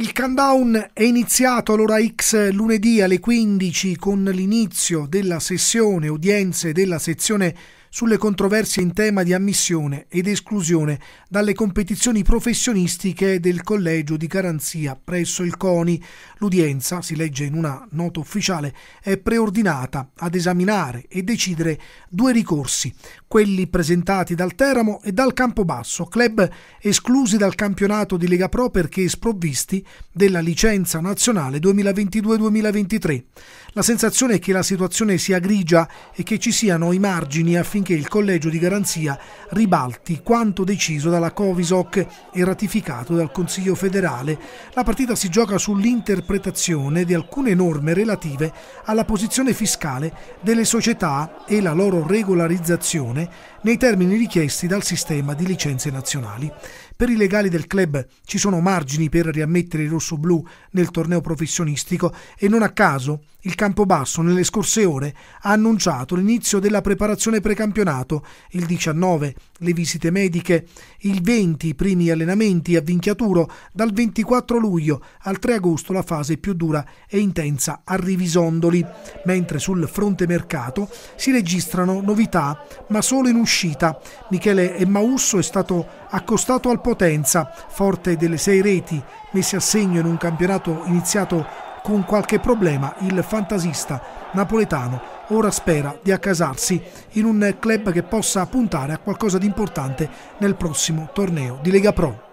Il countdown è iniziato all'ora X lunedì alle 15 con l'inizio della sessione udienze della sezione sulle controversie in tema di ammissione ed esclusione dalle competizioni professionistiche del collegio di garanzia presso il CONI. L'udienza, si legge in una nota ufficiale, è preordinata ad esaminare e decidere due ricorsi, quelli presentati dal Teramo e dal Campobasso, club esclusi dal campionato di Lega Pro perché sprovvisti della licenza nazionale 2022-2023. La sensazione è che la situazione sia grigia e che ci siano i margini affinché affinché il collegio di garanzia ribalti quanto deciso dalla Covisoc e ratificato dal Consiglio federale. La partita si gioca sull'interpretazione di alcune norme relative alla posizione fiscale delle società e la loro regolarizzazione nei termini richiesti dal sistema di licenze nazionali. Per i legali del club ci sono margini per riammettere il rosso-blu nel torneo professionistico e non a caso il Campobasso nelle scorse ore ha annunciato l'inizio della preparazione precampionato, il 19 le visite mediche, il 20 i primi allenamenti a Vinchiaturo, dal 24 luglio al 3 agosto la fase più dura e intensa a Rivisondoli, mentre sul fronte mercato si registrano novità ma solo in uscita uscita. Michele Emmausso è stato accostato al Potenza, forte delle sei reti messe a segno in un campionato iniziato con qualche problema il fantasista napoletano ora spera di accasarsi in un club che possa puntare a qualcosa di importante nel prossimo torneo di Lega Pro.